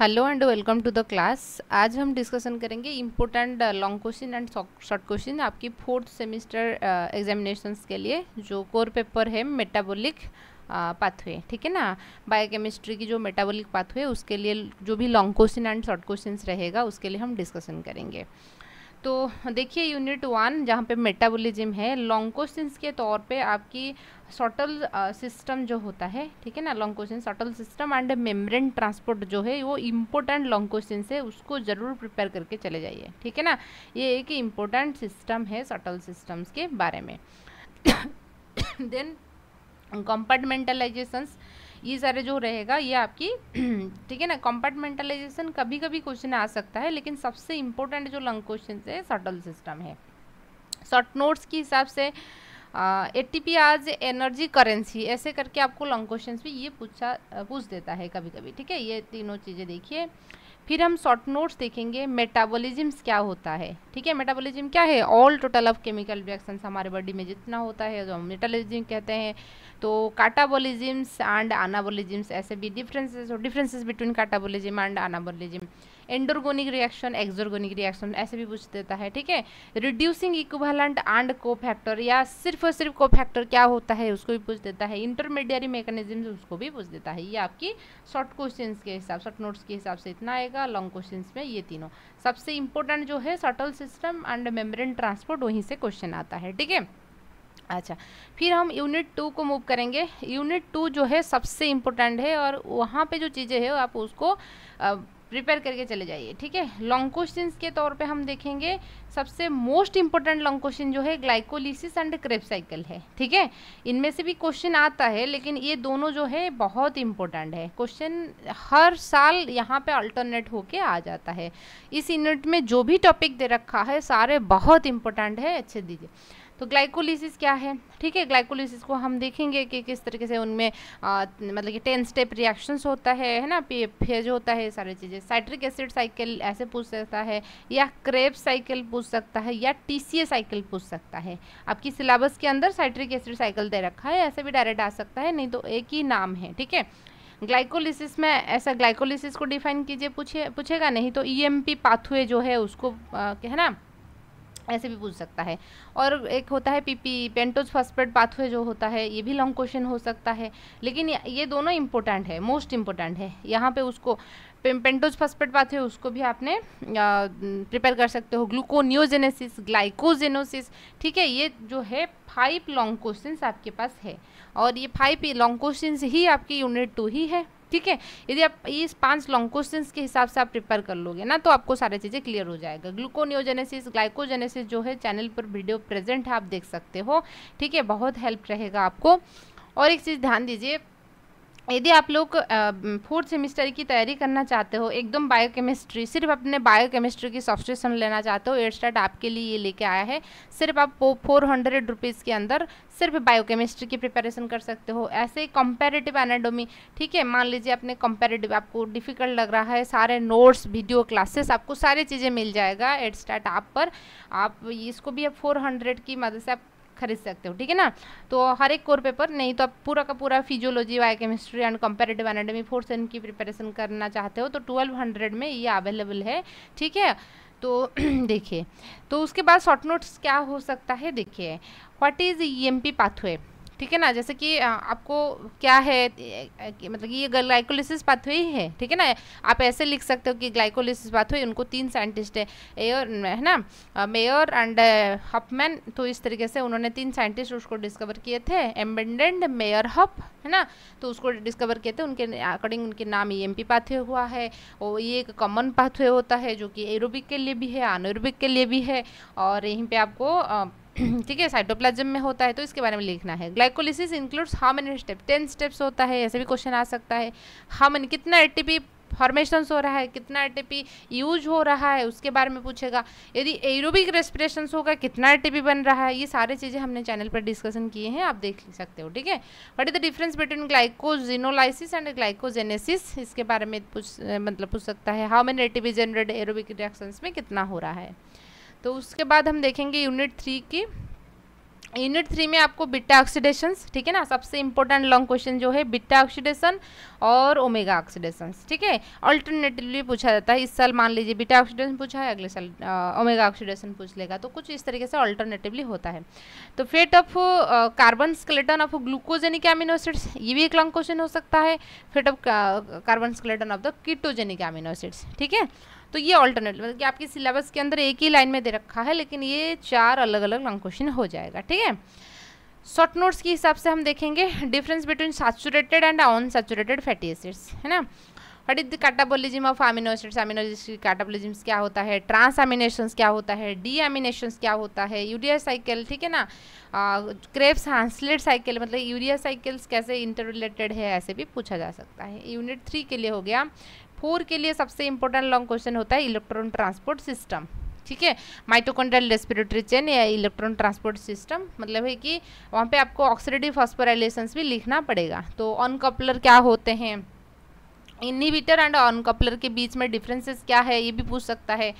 hello and welcome to the class आज हम discussion करेंगे important long question and short question आपकी fourth semester examinations के लिए जो कोर पेपर है मेटाबॉलिक पाथवे uh, ठीक है ना बायोकेमिस्ट्री की जो मेटाबॉलिक पाथवे उसके लिए जो भी long question and short question रहेगा उसके लिए हम डिस्कशन करेंगे uh, तो देखिए यूनिट वन जहाँ पे मेटाबॉलिज्म है लॉन्कोसिन्स के तौर पे आपकी सॉटल सिस्टम जो होता है ठीक है ना long question shuttle system and membrane transport जो है वो इम्पोर्टेंट लॉन्कोसिन है उसको ज़रूर प्रिपेयर करके चले जाइए ठीक है ना ये एक इम्पोर्टेंट सिस्टम है सॉटल सिस्टम्स के बारे में देन कंपार्टमेंटलाइजेशंस ये सारे जो रहेगा ये आपकी ठीक है ना कंपार्टमेंटलाइजेशन कभी कभी क्वेश्चन आ सकता है लेकिन सबसे इम्पोर्टेंट जो लंग क्वेश्चन है सटल सिस्टम है शॉर्ट नोट्स के हिसाब से A T P as energy currency ऐसे करके आपको लॉन्ग क्वेश्चन भी ये पूछा पूछ देता है कभी कभी ठीक है ये तीनों चीज़ें देखिए फिर हम शॉर्ट नोट्स देखेंगे मेटाबोलिज्म क्या होता है ठीक है मेटाबॉलिज्म क्या है all total of chemical reactions हमारे बॉडी में जितना होता है जो हम मेटाबॉलिज्म कहते हैं तो काटाबॉलिज्म्स एंड आनाबॉलिज्म्स ऐसे भी डिफरेंसेस और differences between catabolism and anabolism endergonic reaction exergonic reaction ऐसे भी पूछ देता है ठीक है reducing equivalent and cofactor या सिर्फ और सिर्फ को फैक्टर क्या होता है उसको भी पूछ देता है इंटरमीडियरी मैकेनिज्म उसको भी पूछ देता है ये आपकी शॉर्ट क्वेश्चन के हिसाब शॉर्ट नोट्स के हिसाब से इतना आएगा लॉन्ग क्वेश्चन में ये तीनों सबसे इंपॉर्टेंट जो है shuttle system and membrane transport वहीं से क्वेश्चन आता है ठीक है अच्छा फिर हम यूनिट टू को मूव करेंगे यूनिट टू जो है सबसे इम्पोर्टेंट है और वहाँ पे जो चीज़ें हैं आप उसको आ, प्रिपेयर करके चले जाइए ठीक है लॉन्ग क्वेश्चन के तौर पे हम देखेंगे सबसे मोस्ट इंपॉर्टेंट लॉन्ग क्वेश्चन जो है ग्लाइकोलिसिस एंड क्रेप साइकिल है ठीक है इनमें से भी क्वेश्चन आता है लेकिन ये दोनों जो है बहुत इंपॉर्टेंट है क्वेश्चन हर साल यहाँ पे अल्टरनेट होके आ जाता है इस यूनिट में जो भी टॉपिक दे रखा है सारे बहुत इंपॉर्टेंट है अच्छे दीजिए तो ग्लाइकोलिसिस क्या है ठीक है ग्लाइकोलिसिस को हम देखेंगे कि किस तरीके से उनमें मतलब कि टेन स्टेप रिएक्शंस होता है है ना फेज होता है सारी चीज़ें चीज़ें साइट्रिक एसिड साइकिल ऐसे पूछ सकता है या क्रेप साइकिल पूछ सकता है या टी साइकिल पूछ सकता है आपकी सिलेबस के अंदर साइट्रिक एसिड साइकिल दे रखा है ऐसे भी डायरेक्ट आ सकता है नहीं तो एक ही नाम है ठीक है ग्लाइकोलिसिस में ऐसा ग्लाइकोलिसिस को डिफाइन कीजिए पूछे पूछेगा नहीं तो ईएमपी e पाथवे जो है उसको है ना ऐसे भी पूछ सकता है और एक होता है पीपी पेंटोज फर्स्ट पाथवे जो होता है ये भी लॉन्ग क्वेश्चन हो सकता है लेकिन ये दोनों इम्पोर्टेंट है मोस्ट इम्पोर्टेंट है यहाँ पे उसको फर्स्पेट बात है उसको भी आपने प्रिपेयर कर सकते हो ग्लूकोनियोजेनेसिस ग्लाइकोजेनोसिस ठीक है ये जो है फाइव लॉन्ग क्वेश्चन आपके पास है और ये फाइव लॉन्ग क्वेश्चन ही आपकी यूनिट टू ही है ठीक है यदि आप इस पांच लॉन्ग क्वेश्चन के हिसाब से आप प्रिपेयर कर लोगे ना तो आपको सारी चीज़ें क्लियर हो जाएगा ग्लूकोनियोजेनेसिस ग्लाइकोजेनेसिस जो है चैनल पर वीडियो प्रेजेंट है आप देख सकते हो ठीक है बहुत हेल्प रहेगा आपको और एक चीज़ ध्यान दीजिए यदि आप लोग फोर्थ सेमेस्टर की तैयारी करना चाहते हो एकदम बायोकेमिस्ट्री सिर्फ अपने बायोकेमिस्ट्री की सब्सक्रिप्शन लेना चाहते हो एयर स्टार्ट आपके लिए ये लेके आया है सिर्फ आप फोर हंड्रेड रुपीज़ के अंदर सिर्फ बायोकेमिस्ट्री की प्रिपरेशन कर सकते हो ऐसे ही कंपेरेटिव एनाडोमी ठीक है मान लीजिए अपने कंपेरेटिव आपको डिफ़िकल्ट लग रहा है सारे नोट्स वीडियो क्लासेस आपको सारी चीज़ें मिल जाएगा एड स्टार्ट आप पर आप इसको भी आप फोर हंड्रेड की मदद से आप खरीद सकते हो ठीक है ना तो हर एक कोर पेपर नहीं तो आप पूरा का पूरा physiology biochemistry and comparative anatomy fourth sem की प्रिपरेशन करना चाहते हो तो ट्वेल्व हंड्रेड में ये अवेलेबल है ठीक है तो देखिए तो उसके बाद शॉर्ट नोट्स क्या हो सकता है देखिए what is E M P pathway ठीक है ना जैसे कि आपको क्या है मतलब कि ये ग्लाइकोलिसिस पाथवे ही है ठीक है ना आप ऐसे लिख सकते हो कि ग्लाइकोलिसिस पाथवे उनको तीन साइंटिस्ट है एयर है ना मेयर एंड हपमैन तो इस तरीके से उन्होंने तीन साइंटिस्ट उसको डिस्कवर किए थे एम्बेंडेंड मेयर हप है ना तो उसको डिस्कवर किए थे उनके अकॉर्डिंग उनके नाम ई एम पी पाथवे हुआ है और ये एक कॉमन पाथवे होता है जो कि एरोबिक के लिए भी है अनोरबिक के लिए भी है और यहीं पर आपको ठीक है साइटोप्लाज्म में होता है तो इसके बारे में लिखना है glycolysis includes how many step ten steps होता है ऐसे भी क्वेश्चन आ सकता है हाउ मेनी कितना एटीपी फॉर्मेशन हो रहा है कितना एटीपी यूज हो रहा है उसके बारे में पूछेगा यदि एरोबिक रेस्पिरेशन होगा कितना एटीपी बन रहा है ये सारे चीज़ें हमने चैनल पर डिस्कशन किए हैं आप देख सकते हो ठीक है what is the difference between glycogenolysis and glycogenesis इसके बारे में पूछ मतलब पूछ सकता है how many ATP generate aerobic reactions में कितना हो रहा है तो उसके बाद हम देखेंगे यूनिट थ्री की यूनिट थ्री में आपको बिट्टा ऑक्सीडेशन ठीक है ना सबसे इंपॉर्टेंट लॉन्ग क्वेश्चन जो है बिट्टा ऑक्सीडेशन और ओमेगा ऑक्सीडेशन ठीक है अल्टरनेटिवली पूछा जाता है इस साल मान लीजिए बिट्टा ऑक्सीडेशन पूछा है अगले साल ओमेगा ऑक्सीडेशन पूछ लेगा तो कुछ इस तरीके से अल्टरनेटिवली होता है तो fate of carbon skeleton of glucogenic amino acids acids ये भी एक लॉन्ग क्वेश्चन हो सकता है fate of carbon skeleton of the ketogenic amino acids acids ठीक है तो ये ऑल्टरनेटिव मतलब कि आपकी सिलेबस के अंदर एक ही लाइन में दे रखा है लेकिन ये चार अलग अलग लॉन्ग क्वेश्चन हो जाएगा ठीक ठीक है शॉर्ट नोट्स के हिसाब से हम देखेंगे difference between saturated and unsaturated fatty acids है ना what is the catabolism of amino acids amino acid catabolisms क्या होता है ट्रांस अमीनेशंस क्या होता है डी अमीनेशंस क्या होता है यूरिया साइकिल ठीक है ना क्रेप्स हांसलेट साइकिल मतलब यूरिया साइकिल्स कैसे इंटर रिलेटेड है ऐसे भी पूछा जा सकता है यूनिट थ्री के लिए हो गया फोर के लिए सबसे इंपॉर्टेंट लॉन्ग क्वेश्चन होता है इलेक्ट्रॉन ट्रांसपोर्ट सिस्टम ठीक है माइटोकॉन्ड्रियल रेस्पिरेटरी चेन या इलेक्ट्रॉन ट्रांसपोर्ट सिस्टम मतलब है कि वहाँ पे आपको ऑक्सीडेटिव फॉस्फोराइलेशंस भी लिखना पड़ेगा तो अनकपलर क्या होते हैं इन्हीबिटर एंड अनकपलर के बीच में डिफरेंसेस क्या है ये भी पूछ सकता है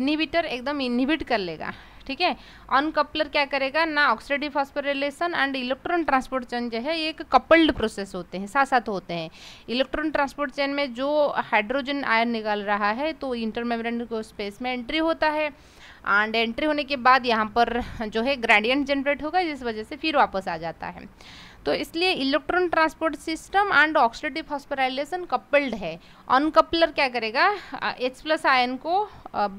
इन्हीबिटर एकदम इन्हीबिट कर लेगा ठीक है अनकपलर क्या करेगा ना oxidative phosphorylation and electron transport chain जो है ये एक कपल्ड प्रोसेस होते हैं साथ साथ होते हैं इलेक्ट्रॉन ट्रांसपोर्ट चेन में जो हाइड्रोजन आयन निकल रहा है तो इंटरमेमरेंट को स्पेस में एंट्री होता है एंड एंट्री होने के बाद यहाँ पर जो है ग्रेडियंट जनरेट होगा जिस वजह से फिर वापस आ जाता है तो इसलिए electron transport system and oxidative phosphorylation coupled है अनकपलर क्या करेगा एच प्लस आयन को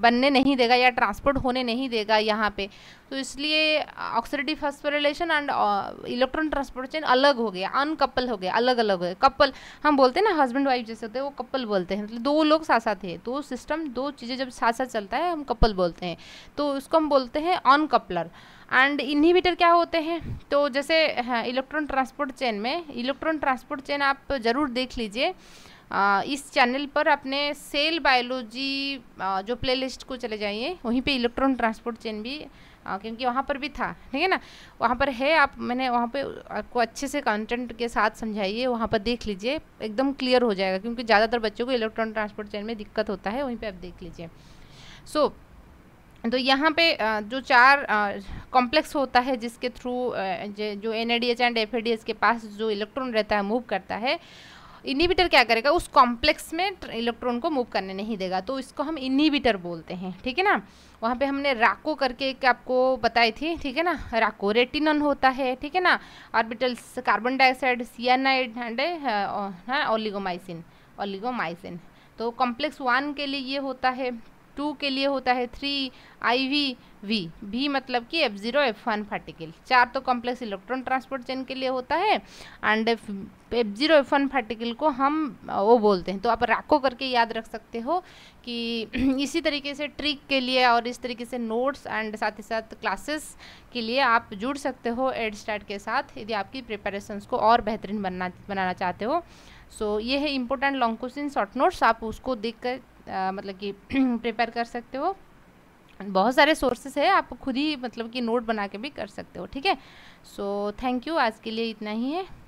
बनने नहीं देगा या ट्रांसपोर्ट होने नहीं देगा यहाँ पे तो इसलिए oxidative phosphorylation and electron transport chain अलग हो गया अनकपल हो गया अलग अलग हो गया कपल हम बोलते हैं ना हस्बैंड वाइफ जैसे होते हैं वो कपल बोलते हैं मतलब दो लोग साथ साथ है तो दो सिस्टम दो चीज़ें जब साथ साथ चलता है हम कपल बोलते हैं तो उसको हम बोलते हैं अनकपलर एंड इन्हीबिटर क्या होते हैं तो जैसे इलेक्ट्रॉन ट्रांसपोर्ट चेन में इलेक्ट्रॉन ट्रांसपोर्ट चेन आप ज़रूर देख लीजिए इस चैनल पर अपने सेल बायोलॉजी जो प्लेलिस्ट को चले जाइए वहीं पे इलेक्ट्रॉन ट्रांसपोर्ट चेन भी आ, क्योंकि वहाँ पर भी था ठीक है ना वहाँ पर है आप मैंने वहाँ पे आपको अच्छे से कंटेंट के साथ समझाइए वहाँ पर देख लीजिए एकदम क्लियर हो जाएगा क्योंकि ज़्यादातर बच्चों को इलेक्ट्रॉन ट्रांसपोर्ट चेन में दिक्कत होता है वहीं पर आप देख लीजिए सो so, तो यहाँ पे जो चार कॉम्प्लेक्स होता है जिसके थ्रू जो एन एंड एफ के पास जो इलेक्ट्रॉन रहता है मूव करता है इनहिबिटर क्या करेगा उस कॉम्प्लेक्स में इलेक्ट्रॉन को मूव करने नहीं देगा तो इसको हम इनिविटर बोलते हैं ठीक है ना वहाँ पे हमने राको करके एक आपको बताई थी ठीक है ना राको रेटिनन होता है ठीक है ना orbitals carbon dioxide cyanide and oligomycin oligomycin तो कॉम्प्लेक्स वन के लिए ये होता है टू के लिए होता है थ्री आई वी वी भी मतलब कि F zero F one particle चार तो कॉम्प्लेक्स इलेक्ट्रॉन ट्रांसपोर्ट चेन के लिए होता है and F F zero F one particle को हम वो बोलते हैं तो आप राखो करके याद रख सकते हो कि इसी तरीके से ट्रिक के लिए और इस तरीके से नोट्स एंड साथ ही साथ क्लासेस के लिए आप जुड़ सकते हो एड स्टार्ट के साथ यदि आपकी प्रिपरेशन को और बेहतरीन बनना बनाना चाहते हो सो so, ये है important long question short notes आप उसको देख कर मतलब कि प्रिपेयर कर सकते हो बहुत सारे सोर्सेस है आप खुद ही मतलब कि नोट बना के भी कर सकते हो ठीक है सो थैंक यू आज के लिए इतना ही है